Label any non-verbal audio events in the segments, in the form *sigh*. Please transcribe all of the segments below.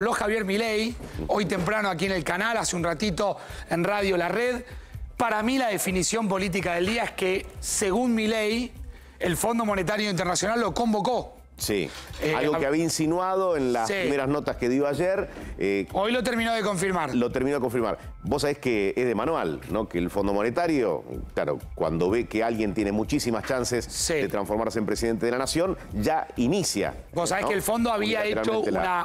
Los Javier Milei, hoy temprano aquí en el canal, hace un ratito en Radio La Red. Para mí la definición política del día es que, según Milei, el Fondo Monetario Internacional lo convocó Sí, eh, algo que había insinuado en las primeras notas que dio ayer. Eh, hoy lo terminó de confirmar. Lo terminó de confirmar. Vos sabés que es de manual, ¿no? Que el Fondo Monetario, claro, cuando ve que alguien tiene muchísimas chances de transformarse en presidente de la nación, ya inicia. Vos sabés que el Fondo había hecho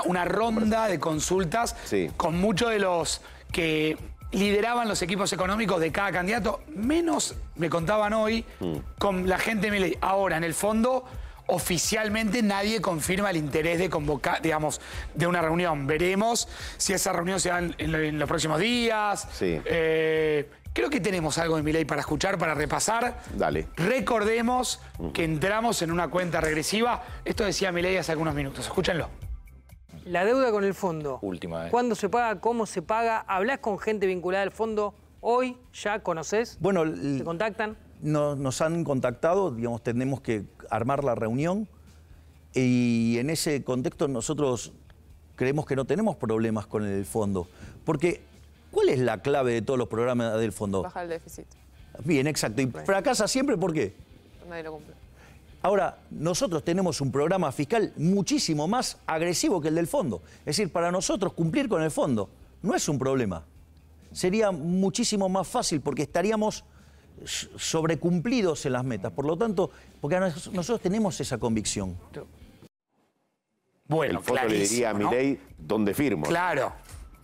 una, ronda de consultas con muchos de los que lideraban los equipos económicos de cada candidato, menos, me contaban hoy, mm. con la gente Ahora, en el fondo, oficialmente nadie confirma el interés de convocar, digamos, de una reunión. Veremos si esa reunión se da en, los próximos días. Eh, creo que tenemos algo de Milei para escuchar, para repasar. Dale. Recordemos que entramos en una cuenta regresiva. Esto decía Milei hace algunos minutos. Escúchenlo. La deuda con el fondo. Última vez. Eh. ¿Cuándo se paga? ¿Cómo se paga? ¿Hablas con gente vinculada al fondo? Hoy ya conoces. Bueno, ¿te contactan? nos han contactado, digamos, tenemos que armar la reunión y en ese contexto nosotros creemos que no tenemos problemas con el fondo. Porque, ¿cuál es la clave de todos los programas del fondo? Bajar el déficit. Bien, exacto. ¿Y fracasa siempre por qué? Nadie lo cumple. Ahora, nosotros tenemos un programa fiscal muchísimo más agresivo que el del fondo. Es decir, para nosotros cumplir con el fondo no es un problema. Sería muchísimo más fácil porque estaríamos sobrecumplidos en las metas. Por lo tanto, porque nosotros tenemos esa convicción. Bueno, El le diría a mi dónde firmo. Claro,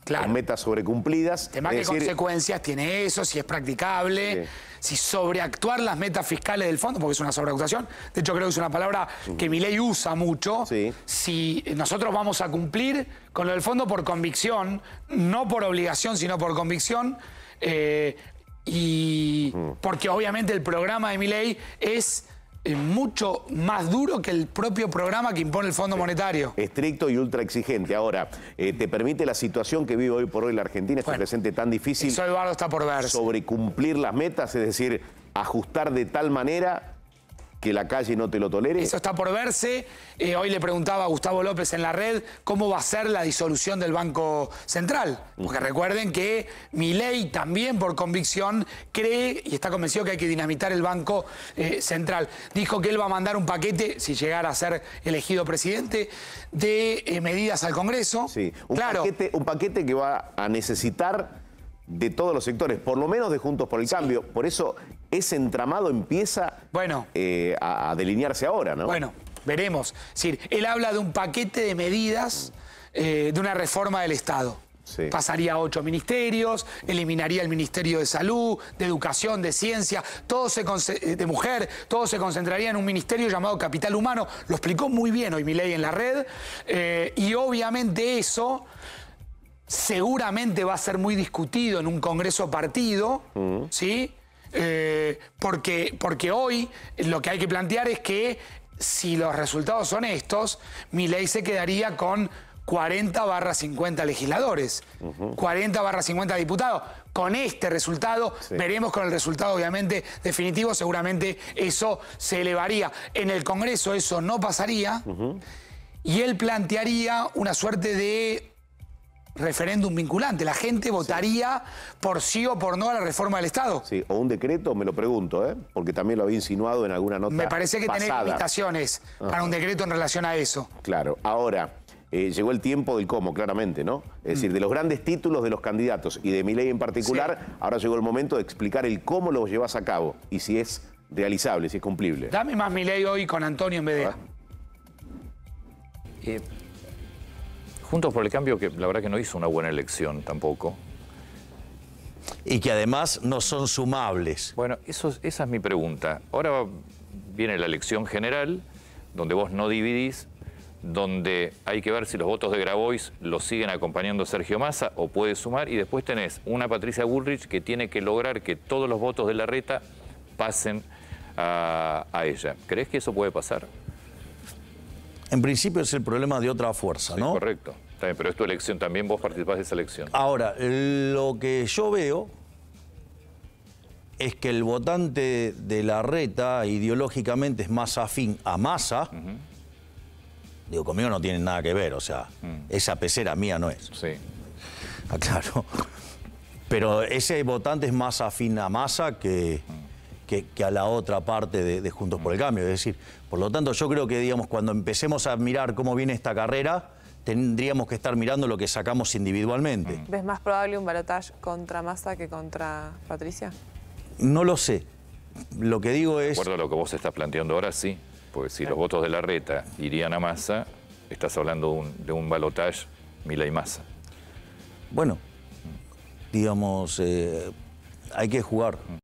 claro. Con metas sobrecumplidas. Tema qué consecuencias tiene eso, si es practicable, si sobreactuar las metas fiscales del fondo, porque es una sobreactuación. De hecho, creo que es una palabra ...que mi que usa mucho. Si nosotros vamos a cumplir con lo del fondo por convicción, no por obligación, sino por convicción. Eh, y porque obviamente el programa de mi ley es eh, mucho más duro que el propio programa que impone el Fondo eh, Monetario. Estricto y ultra exigente. Ahora, eh, ¿te permite la situación que vive hoy por hoy la Argentina, este presente tan difícil? Eso Eduardo está por Sobre cumplir las metas, es decir, ajustar de tal manera que la calle no te lo tolere. Eso está por verse. Eh, hoy le preguntaba a Gustavo López en la red cómo va a ser la disolución del Banco Central. Porque recuerden que ley también por convicción cree y está convencido que hay que dinamitar el Banco eh, Central. Dijo que él va a mandar un paquete, si llegara a ser elegido presidente, de eh, medidas al Congreso. Sí, un, paquete, un paquete que va a necesitar de todos los sectores, por lo menos de Juntos por el Cambio. Por eso ese entramado empieza bueno, eh, a, delinearse ahora, ¿no? Bueno, veremos. Es decir, él habla de un paquete de medidas eh, de una reforma del Estado. Pasaría a ocho ministerios, eliminaría el Ministerio de Salud, de Educación, de Ciencia, todo se eh, de Mujer, todo se concentraría en un ministerio llamado Capital Humano. Lo explicó muy bien hoy mi ley en la red. y obviamente eso seguramente va a ser muy discutido en un congreso partido, ¿sí? Eh, porque, porque hoy lo que hay que plantear es que si los resultados son estos, mi ley se quedaría con 40 barra 50 legisladores, 40 barra 50 diputados. Con este resultado, veremos con el resultado obviamente definitivo, seguramente eso se elevaría. En el Congreso eso no pasaría y él plantearía una suerte de referéndum vinculante. La gente votaría por sí o por no a la reforma del Estado. Sí, o un decreto, me lo pregunto, ¿eh? porque también lo había insinuado en alguna nota. Me parece que tenés limitaciones ah. para un decreto en relación a eso. Claro, ahora. Eh, llegó el tiempo del cómo, claramente, ¿no? Es decir, mm. de los grandes títulos de los candidatos y de mi ley en particular, ahora llegó el momento de explicar el cómo lo llevas a cabo y si es realizable, si es cumplible. Dame más mi ley hoy con Antonio en vez Juntos por el Cambio, que la verdad que no hizo una buena elección tampoco. Y que además no son sumables. Bueno, esa es mi pregunta. Ahora viene la elección general, donde vos no dividís, donde hay que ver si los votos de Grabois los siguen acompañando Sergio Massa o puede sumar, y después tenés una Patricia Bullrich que tiene que lograr que todos los votos de la reta pasen a ella. ¿Crees que eso puede pasar? en principio es el problema de otra fuerza, sí, ¿no? Correcto. pero es tu elección, también vos participás de esa elección. Ahora, lo que yo veo es que el votante de la reta ideológicamente es más afín a masa. Digo, conmigo no tiene nada que ver, o sea, mm. esa pecera mía no es. Sí. *laughs* Claro. Pero ese votante es más afín a masa que. Mm que, a la otra parte de, Juntos por el Cambio. Es decir, por lo tanto, yo creo que, digamos, cuando empecemos a mirar cómo viene esta carrera, tendríamos que estar mirando lo que sacamos individualmente. Mm. ¿Ves más probable un balotaje contra Massa que contra Patricia? No lo sé. Lo que digo es... De acuerdo a lo que vos estás planteando ahora, sí. Porque si los votos de la reta irían a Massa, estás hablando de un, de Mila y Massa. Bueno, digamos, eh, hay que jugar. Mm.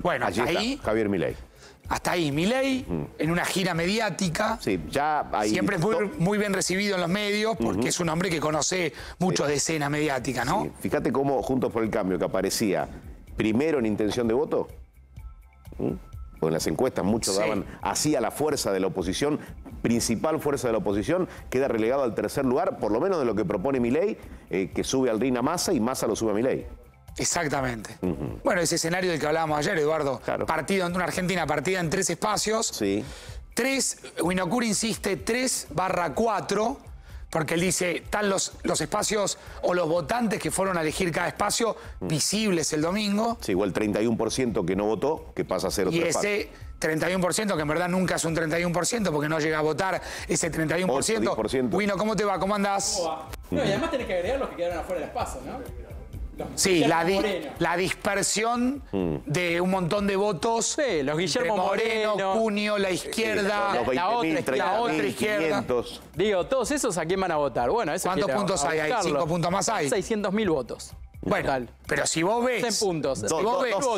Bueno, hasta ahí. Javier Milei. Hasta ahí, Milei, en una gira mediática. Sí, ya ahí. Siempre es muy, bien recibido en los medios porque es un hombre que conoce mucho de escena mediática, ¿no? Fíjate cómo Juntos por el Cambio, que aparecía primero en intención de voto. en las encuestas muchos daban así a la fuerza de la oposición, principal fuerza de la oposición, queda relegado al tercer lugar, por lo menos de lo que propone Milei, eh, que sube al rey a Massa y Massa lo sube a Milei. Exactamente. Bueno, ese escenario del que hablábamos ayer, Eduardo. Partido en una Argentina, partida en tres espacios. Sí. Tres, Winocur insiste, tres barra cuatro, porque él dice, están los, los espacios o los votantes que fueron a elegir cada espacio mm. visibles el domingo. Sí, igual 31% que no votó, que pasa a ser otro y ese, 31%, que en verdad nunca es un 31% porque no llega a votar ese 31%. 8, Wino, ¿cómo te va? ¿Cómo andás? Ah. No, y además tenés que agregar los que quedaron afuera del espacio, ¿no? Sí, la, la dispersión mm. de un montón de votos. Sí, los Guillermo Moreno, Moreno, la eh, izquierda, eh, los la, otra, izquierda. Digo, todos esos a quién van a votar. Bueno, ¿Cuántos puntos hay? cinco puntos más hay. 600.000 votos. Bueno, pero si vos ves... puntos.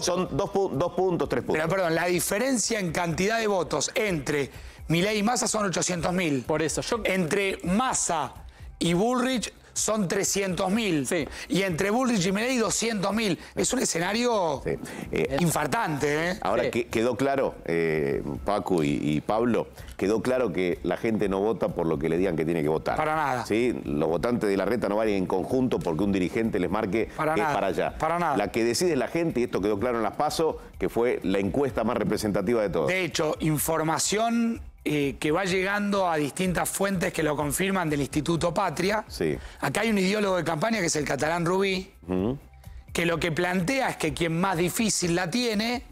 son dos, puntos, tres puntos. Pero perdón, la diferencia en cantidad de votos entre Milei y Massa son 800.000. Por eso, yo... Entre Massa y Bullrich son 300.000. Sí. Y entre Bullrich y Milei 200.000. Es un escenario eh, infartante. ¿eh? Ahora quedó claro, eh, Paco y, Pablo, quedó claro que la gente no vota por lo que le digan que tiene que votar. Para nada. ¿Sí? Los votantes de la reta no van en conjunto porque un dirigente les marque para es para allá. Para nada. La que decide la gente, y esto quedó claro en las PASO, que fue la encuesta más representativa de todos. De hecho, información eh, que va llegando a distintas fuentes que lo confirman del Instituto Patria. Sí. Acá hay un ideólogo de campaña que es el catalán Rubí, que lo que plantea es que quien más difícil la tiene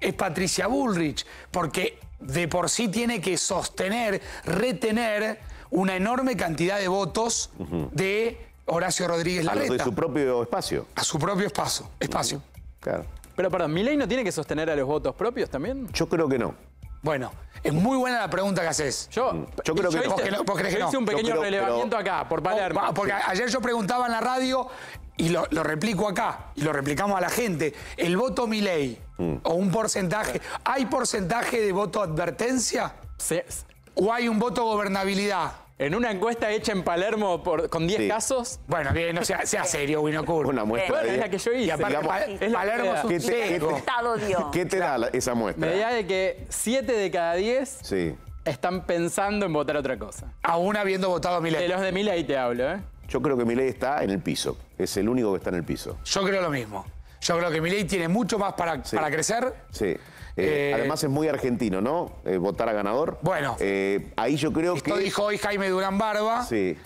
es Patricia Bullrich, porque de por sí tiene que sostener, retener una enorme cantidad de votos de Horacio Rodríguez Larreta. A de su propio espacio. A su propio espacio. espacio. Claro. Pero perdón, ¿Milei no tiene que sostener a los votos propios también? Yo creo que no. Bueno, es muy buena la pregunta que haces. Yo, mm. yo creo que, un pequeño relevamiento acá, por Palermo. Oh, porque ayer yo preguntaba en la radio y lo, replico acá, y lo replicamos a la gente, el voto Milei, ley mm. o un porcentaje, ¿hay porcentaje de voto advertencia? Sí. ¿O hay un voto gobernabilidad? En una encuesta hecha en Palermo con 10 casos. Bueno, que no sea, serio, Winocur. Una muestra. es la que yo hice. Palermo te- Estado ¿Qué te da esa muestra? da de que 7 de cada 10 Sí. están pensando en votar otra cosa. Aún habiendo votado a De los de Milei te hablo, ¿eh? Yo creo que Milei está en el piso. Es el único que está en el piso. Yo creo lo mismo. Yo creo que Milei tiene mucho más para, para crecer. Sí. Eh, eh, además es muy argentino, ¿no? Eh, votar a ganador. Bueno. ahí yo creo que... Esto dijo hoy Jaime Durán Barba. que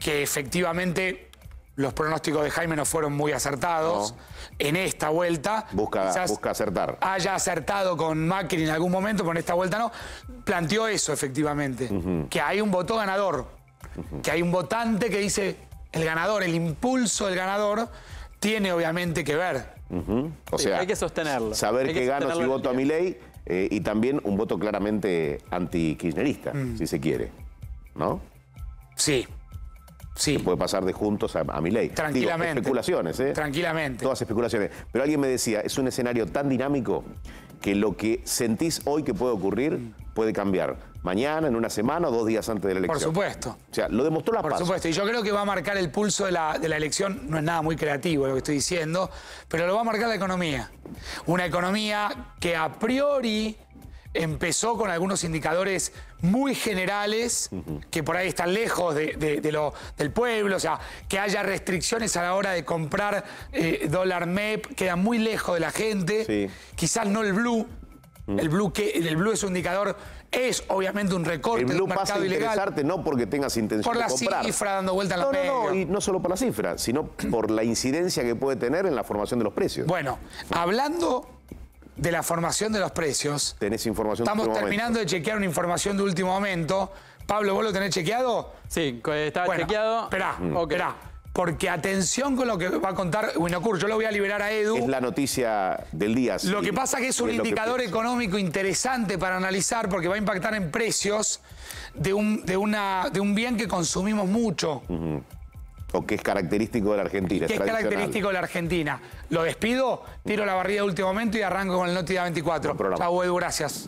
efectivamente los pronósticos de Jaime no fueron muy acertados en esta vuelta. Busca, acertar. Haya acertado con Macri en algún momento, pero en esta vuelta no. Planteó eso, efectivamente. Que hay un voto ganador. Que hay un votante que dice el ganador, el impulso del ganador tiene obviamente que ver. O sea, hay que sostenerlo. Saber que, gano si voto a mi ley eh, y también un voto claramente anti-kirchnerista, mm. si se quiere. ¿No? Sí. Sí. puede pasar de juntos a, mi ley. Tranquilamente. especulaciones, ¿eh? Tranquilamente. Todas especulaciones. Pero alguien me decía, es un escenario tan dinámico que lo que sentís hoy que puede ocurrir mm puede cambiar mañana, en una semana o dos días antes de la elección. Por supuesto. O sea, lo demostró la Por supuesto, y yo creo que va a marcar el pulso de la, elección, no es nada muy creativo lo que estoy diciendo, pero lo va a marcar la economía. Una economía que a priori empezó con algunos indicadores muy generales, que por ahí están lejos de, lo, del pueblo, o sea, que haya restricciones a la hora de comprar eh, dólar MEP, queda muy lejos de la gente, quizás no el blue, Mm. El blue, el blue es un indicador, es obviamente un recorte del mercado pasa a no porque tengas intención de comprar. Por la cifra dando vuelta a la no, No, no, y no solo por la cifra, sino por la incidencia que puede tener en la formación de los precios. Bueno, hablando de la formación de los precios. Tenés información Estamos terminando momento. de chequear una información de último momento. Pablo, ¿vos lo tenés chequeado? Sí, está chequeado. Esperá, okay. esperá porque atención con lo que va a contar Winocur, yo lo voy a liberar a Edu. Es la noticia del día. Lo que pasa es que es un indicador económico interesante para analizar porque va a impactar en precios de un, de una, de un bien que consumimos mucho. O que es característico de la Argentina. Que es, característico de la Argentina. Lo despido, tiro la barrida de último momento y arranco con el Noti 24. Chau, Edu, gracias.